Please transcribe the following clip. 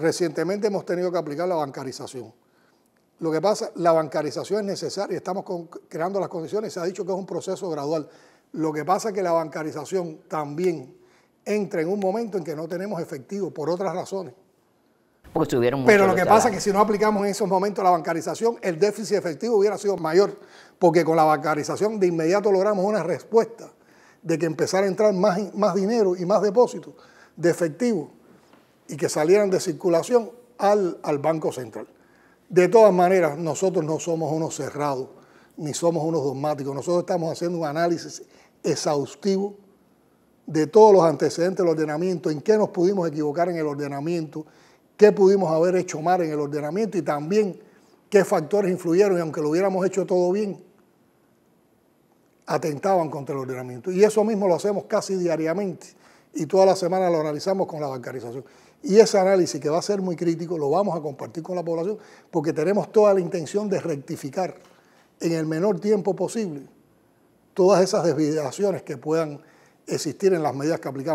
recientemente hemos tenido que aplicar la bancarización. Lo que pasa, la bancarización es necesaria, estamos creando las condiciones, se ha dicho que es un proceso gradual. Lo que pasa es que la bancarización también entra en un momento en que no tenemos efectivo por otras razones. Pero lo que pasa es que si no aplicamos en esos momentos la bancarización, el déficit efectivo hubiera sido mayor, porque con la bancarización de inmediato logramos una respuesta de que empezara a entrar más dinero y más depósitos de efectivo y que salieran de circulación al, al Banco Central. De todas maneras, nosotros no somos unos cerrados, ni somos unos dogmáticos. Nosotros estamos haciendo un análisis exhaustivo de todos los antecedentes del ordenamiento, en qué nos pudimos equivocar en el ordenamiento, qué pudimos haber hecho mal en el ordenamiento y también qué factores influyeron y aunque lo hubiéramos hecho todo bien, atentaban contra el ordenamiento. Y eso mismo lo hacemos casi diariamente y toda la semana lo analizamos con la bancarización. Y ese análisis que va a ser muy crítico lo vamos a compartir con la población porque tenemos toda la intención de rectificar en el menor tiempo posible todas esas desviaciones que puedan existir en las medidas que aplicamos.